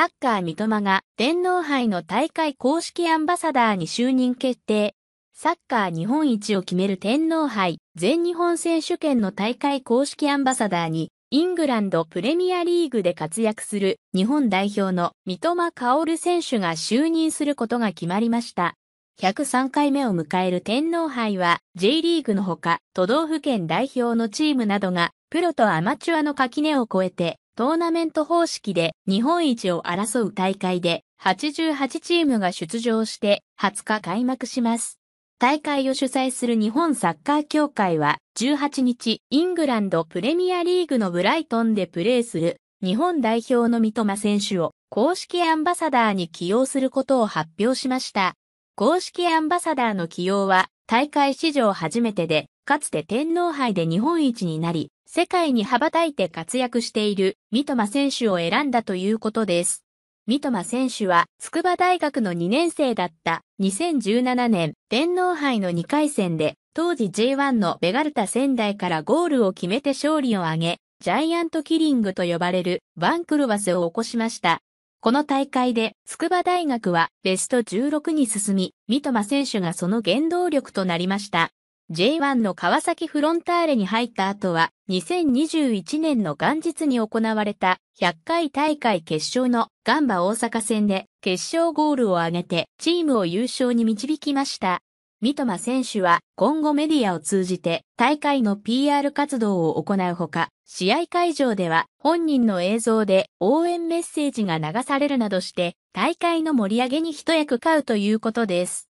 サッカー三笘が天皇杯の大会公式アンバサダーに就任決定。サッカー日本一を決める天皇杯全日本選手権の大会公式アンバサダーにイングランドプレミアリーグで活躍する日本代表の三笘薫選手が就任することが決まりました。103回目を迎える天皇杯は J リーグのほか都道府県代表のチームなどがプロとアマチュアの垣根を越えてトーナメント方式で日本一を争う大会で88チームが出場して20日開幕します。大会を主催する日本サッカー協会は18日イングランドプレミアリーグのブライトンでプレーする日本代表の三笘選手を公式アンバサダーに起用することを発表しました。公式アンバサダーの起用は大会史上初めてで、かつて天皇杯で日本一になり、世界に羽ばたいて活躍している三笘選手を選んだということです。三笘選手は筑波大学の2年生だった2017年天皇杯の2回戦で当時 J1 のベガルタ仙台からゴールを決めて勝利を挙げ、ジャイアントキリングと呼ばれるワンクロワセを起こしました。この大会で筑波大学はベスト16に進み、三笘選手がその原動力となりました。J1 の川崎フロンターレに入った後は、2021年の元日に行われた100回大会決勝のガンバ大阪戦で決勝ゴールを挙げてチームを優勝に導きました。三笘選手は今後メディアを通じて大会の PR 活動を行うほか、試合会場では本人の映像で応援メッセージが流されるなどして大会の盛り上げに一役買うということです。